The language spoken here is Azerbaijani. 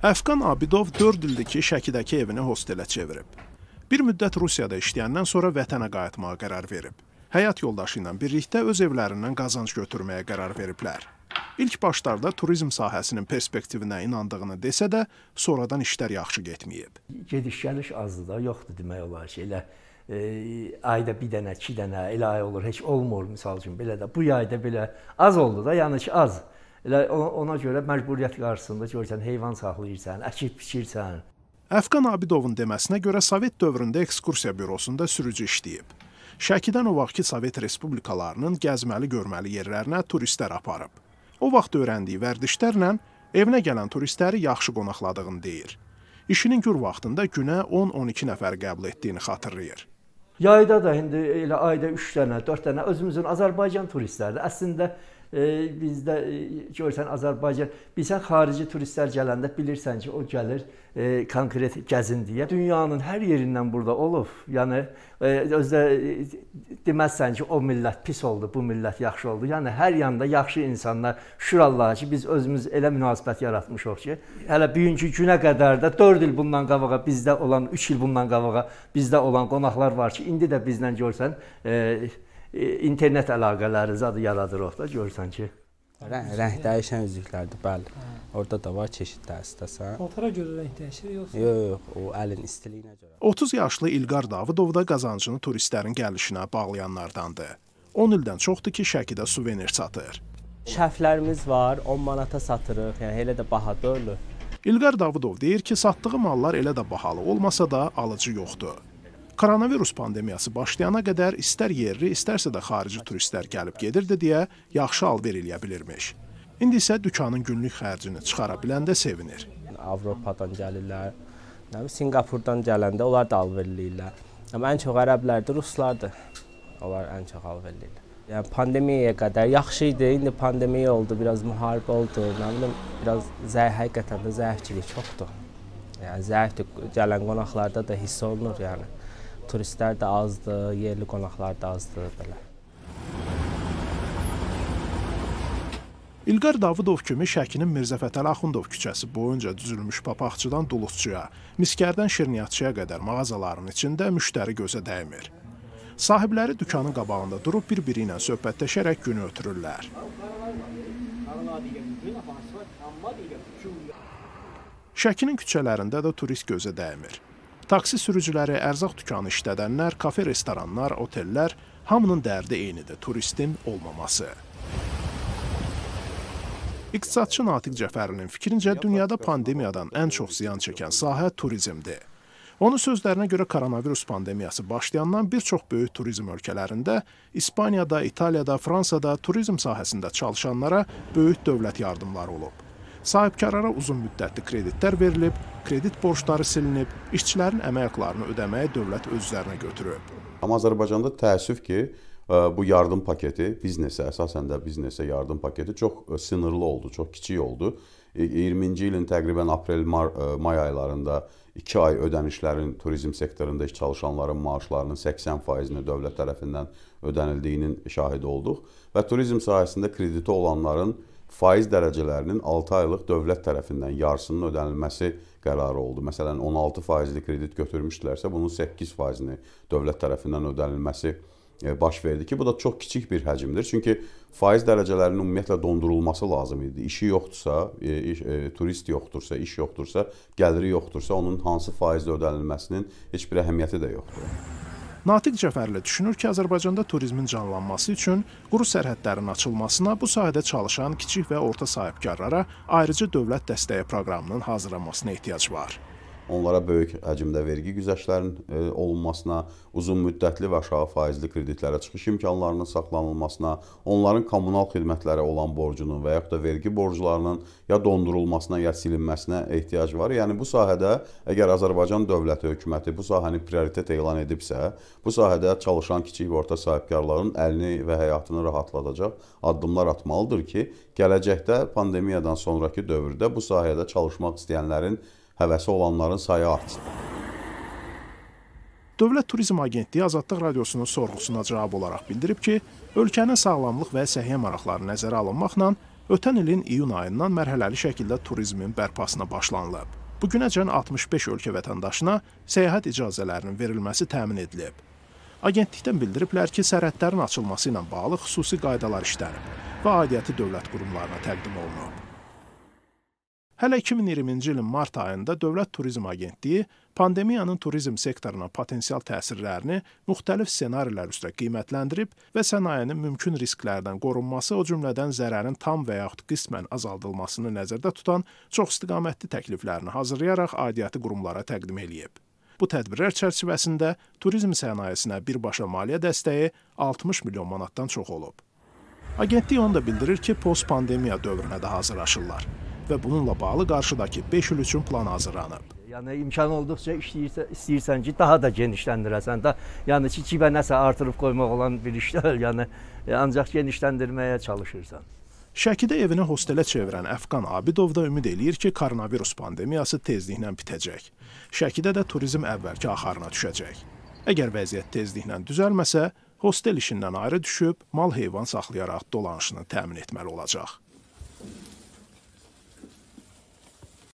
Əfqan Abidov 4 ildir ki, Şəkidəki evini hostelə çevirib. Bir müddət Rusiyada işləyəndən sonra vətənə qayıtmağa qərar verib. Həyat yoldaşı ilə birlikdə öz evlərindən qazanc götürməyə qərar veriblər. İlk başlarda turizm sahəsinin perspektivinə inandığını desə də, sonradan işlər yaxşı getməyib. Gediş-gəliş azdır da, yoxdur demək olar ki, elə e, ayda bir dənə, iki dənə elə ay olur, heç olmur misal üçün belə də. Bu yayda belə az oldu da, yəni ki az. Elə ona görə məcburiyyət qarşısında görsən heyvan saxlayırsan, əkib biçirsən. Əfqan Abidovun deməsinə görə Sovet dövründə ekskursiya bürosunda sürücü işləyib. Şəkidən o vaxtki Sovet respublikalarının gəzməli görməli yerlərinə turistlər aparıb. O vaxt öyrəndiyi vərdişlərlə evinə gələn turistləri yaxşı qonaqladığını deyir. İşinin gür vaxtında günə 10-12 nəfər qəbul etdiyini xatırlayır. Yayda da indi elə ayda 3 dənə, 4 dənə özümüzün Azərbaycan turistləri əslində bizdə e, görsən Azərbaycan, bilsən xarici turistlər gələndə bilirsən ki, o gəlir e, konkret gəzin deyə. Dünyanın hər yerindən burada olub. Yəni e, özdə e, deməzsən ki, o millət pis oldu, bu millət yaxşı oldu. Yəni hər yanda yaxşı insanlar. Şükür Allaha ki, biz özümüz elə münasibət yaratmışıq ki, hələ bugünkü günə qədər də 4 il bundan qabağa bizdə olan, 3 il bundan qabağa bizdə olan qonaqlar var ki, indi də bizlə görsən e, E, internet əlaqələri zad yaradırıq da görsən ki. Rəng, rəng dəyişən üzüklərdir, bəli. Hə. Orada da var çeşidlər istəsən. Paltara görə rəng dəyişir yoxsa? Yox, yox, o əlin istiliyinə görə. 30 yaşlı İlqar Davudov da qazancını turistlərin gəlişinə bağlayanlardandır. 10 ildən çoxdur ki, Şəkidə suvenir satır. Şəflərimiz var, 10 manata satırıq, yəni elə də baha deyil. İlqar Davudov deyir ki, satdığı mallar elə də bahalı olmasa da alıcı yoxdur. Koronavirus pandemiyası başlayana qədər istər yerli, istərsə də xarici turistlər gəlib gedirdi deyə yaxşı alver eləyə bilirmiş. İndi isə dükanın günlük xərcini çıxara biləndə sevinir. Avropadan gəlirlər, nə bilim Sinqapurdan gələndə onlar da alver eləyirlər. Amma ən çox ərəblərdir, ruslardır. Onlar ən çox alver eləyirlər. Yəni pandemiyaya qədər yaxşı idi. İndi pandemiya oldu, biraz müharibə oldu. Nə bilim, biraz zəif həqiqətən də zəifçilik çoxdur. Yəni zəifdir. Gələn qonaqlarda da hiss olunur yəni turistlər də azdır, yerli qonaqlar da azdır belə. İlqar Davudov kimi Şəkinin Mirzəfətəli Axundov küçəsi boyunca düzülmüş papaqçıdan duluqçuya, miskərdən şirniyyatçıya qədər mağazaların içində müştəri gözə dəymir. Sahibləri dükanın qabağında durub bir-biri ilə söhbətləşərək günü ötürürlər. Şəkinin küçələrində də turist gözə dəymir. Taksi sürücüləri, ərzaq dükanı işlədənlər, kafe, restoranlar, otellər hamının dərdi eynidir: turistin olmaması. İqtisadçı Natiq Cəfərinin fikrincə, dünyada pandemiyadan ən çox ziyan çəkən sahə turizmdir. Onun sözlərinə görə koronavirus pandemiyası başlayandan bir çox böyük turizm ölkələrində, İspaniyada, İtaliyada, Fransada turizm sahəsində çalışanlara böyük dövlət yardımları olub. Sahibkarlara uzun müddətli kreditlər verilib, kredit borcları silinib, işçilərin əmək haqlarını ödəməyə dövlət öz üzərinə götürüb. Amma Azərbaycanda təəssüf ki, e, bu yardım paketi biznesə, əsasən də biznesə yardım paketi çox e, sınırlı oldu, çox kiçik oldu. 20-ci e, ilin təqribən aprel mar, may aylarında 2 ay ödənişlərin turizm sektorunda iş çalışanların maaşlarının 80%-ni dövlət tərəfindən ödənildiyinin şahidi olduq və turizm sahəsində krediti olanların faiz dərəcələrinin 6 aylıq dövlət tərəfindən yarısının ödənilməsi qərarı oldu. Məsələn, 16 faizli kredit götürmüşdülərsə, bunun 8 faizini dövlət tərəfindən ödənilməsi e, baş verdi ki, bu da çox kiçik bir həcmdir. Çünki faiz dərəcələrinin ümumiyyətlə dondurulması lazım idi. İşi yoxdursa, e, iş, e, turist yoxdursa, iş yoxdursa, gəliri yoxdursa, onun hansı faizlə ödənilməsinin heç bir əhəmiyyəti də yoxdur. Natiq Cəfərli düşünür ki, Azərbaycanda turizmin canlanması üçün quru sərhədlərin açılmasına, bu sahədə çalışan kiçik və orta sahibkarlara ayrıca dövlət dəstəyi proqramının hazırlanmasına ehtiyac var onlara böyük həcmdə vergi güzəştlərinin e, olunmasına, uzun müddətli və aşağı faizli kreditlərə çıxış imkanlarının saxlanılmasına, onların kommunal xidmətlərə olan borcunun və yaxud da vergi borclarının ya dondurulmasına, ya silinməsinə ehtiyac var. Yəni bu sahədə əgər Azərbaycan dövləti hökuməti bu sahəni prioritet elan edibsə, bu sahədə çalışan kiçik və orta sahibkarların əlini və həyatını rahatladacaq addımlar atmalıdır ki, gələcəkdə pandemiyadan sonrakı dövrdə bu sahədə çalışmaq istəyənlərin həvəsi olanların sayı artsın. Dövlət Turizm Agentliyi Azadlıq Radiosunun sorğusuna cavab olaraq bildirib ki, ölkənin sağlamlıq və səhiyyə maraqları nəzərə alınmaqla ötən ilin iyun ayından mərhələli şəkildə turizmin bərpasına başlanılıb. Bu günəcən 65 ölkə vətəndaşına səyahət icazələrinin verilməsi təmin edilib. Agentlikdən bildiriblər ki, sərhədlərin açılması ilə bağlı xüsusi qaydalar işlənib və aidiyyəti dövlət qurumlarına təqdim olunub. Hələ 2020-ci ilin mart ayında Dövlət Turizm Agentliyi pandemiyanın turizm sektoruna potensial təsirlərini müxtəlif ssenarilər üzrə qiymətləndirib və sənayenin mümkün risklərdən qorunması, o cümlədən zərərin tam və yaxud qismən azaldılmasını nəzərdə tutan çoxistiqamətli təkliflərini hazırlayaraq aidiyyəti qurumlara təqdim eləyib. Bu tədbirlər çərçivəsində turizm sənayesinə birbaşa maliyyə dəstəyi 60 milyon manatdan çox olub. Agentlik onu da bildirir ki, post-pandemiya dövrünə də hazırlaşırlar və bununla bağlı qarşıdakı 5 il üçün plan hazırlanıb. Yəni imkan olduqca işləyirsə, istəyirsən ki, daha da genişləndirəsən də, yəni ki, cibə nəsə artırıb qoymaq olan bir iş deyil, yəni e, ancaq genişləndirməyə çalışırsan. Şəkidə evini hostelə çevirən Əfqan Abidov da ümid eləyir ki, koronavirus pandemiyası tezliklə bitəcək. Şəkidə də turizm əvvəlki axarına düşəcək. Əgər vəziyyət tezliklə düzəlməsə, hostel işindən ayrı düşüb mal-heyvan saxlayaraq dolanışını təmin etməli olacaq.